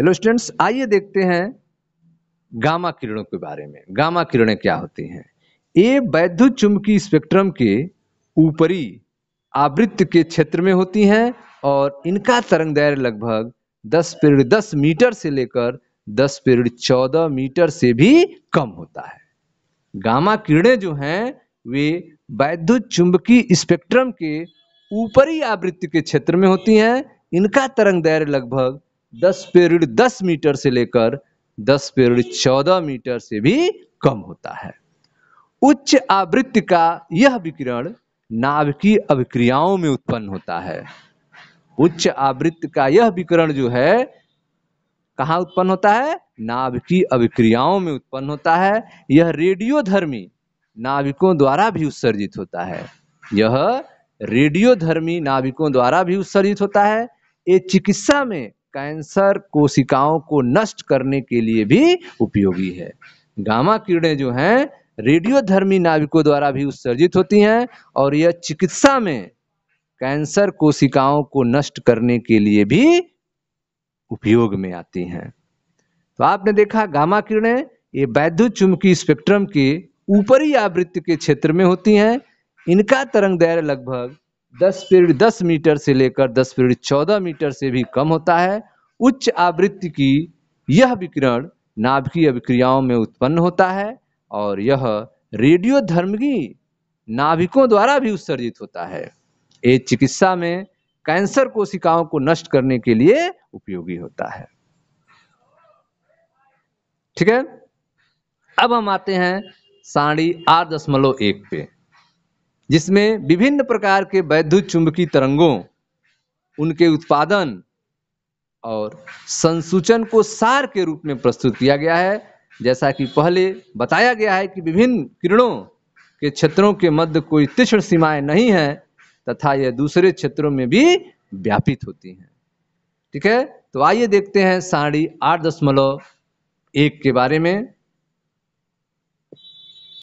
hello students आइए देखते हैं गामा किरणों के बारे में गामा किरणें क्या होती हैं ये वैध चुंबकीय स्पेक्ट्रम के ऊपरी आवृत्त के क्षेत्र में होती हैं और इनका तरंग दैर्य लगभग 10 पीरियड 10 मीटर से लेकर 10 पीरियड 14 मीटर से भी कम होता है गामा किरणें जो हैं वे वैध चुंबकीय स्पेक्ट्रम के ऊपरी आवृत्ति के क्षेत्र में होती हैं इनका तरंग दैर्य लगभग दस पेरिड दस मीटर से लेकर दस पेरिड चौदह मीटर से भी कम होता है उच्च आवृत्ति का यह विकिरण नाभिकीय अभिक्रियाओं में उत्पन्न होता है उच्च आवृत्ति का यह विकिरण जो है कहा उत्पन्न होता है नाभिकीय अभिक्रियाओं में उत्पन्न होता है यह रेडियोधर्मी नाभिकों द्वारा भी उत्सर्जित होता है यह रेडियोधर्मी नाभिकों द्वारा भी उत्सर्जित होता है ये चिकित्सा में कैंसर कोशिकाओं को नष्ट करने के लिए भी उपयोगी है गामा किरणें जो हैं रेडियोधर्मी नाभिकों द्वारा भी उत्सर्जित होती हैं और यह चिकित्सा में कैंसर कोशिकाओं को नष्ट करने के लिए भी उपयोग में आती हैं तो आपने देखा गामा किरणें ये वैद्युत चुंबकीय स्पेक्ट्रम के ऊपरी आवृत्ति के क्षेत्र में होती हैं इनका तरंग दैर्घ्य लगभग दस पीरियड दस मीटर से लेकर दस पीरियड चौदह मीटर से भी कम होता है उच्च आवृत्ति की यह विकिरण नाभिकीय अभिक्रियाओं में उत्पन्न होता है और यह रेडियो धर्मगी नाभिकों द्वारा भी उत्सर्जित होता है ये चिकित्सा में कैंसर कोशिकाओं को नष्ट करने के लिए उपयोगी होता है ठीक है अब हम आते हैं साड़ी आठ दशमलव एक पे जिसमें विभिन्न प्रकार के वैद्युत चुंबकीय तरंगों उनके उत्पादन और संसूचन को सार के रूप में प्रस्तुत किया गया है जैसा कि पहले बताया गया है कि विभिन्न किरणों के क्षेत्रों के मध्य कोई तीक्ष्ण सीमाएं नहीं है तथा यह दूसरे क्षेत्रों में भी व्यापित होती हैं ठीक है तो आइए देखते हैं साड़ी आठ दशमलव एक के बारे में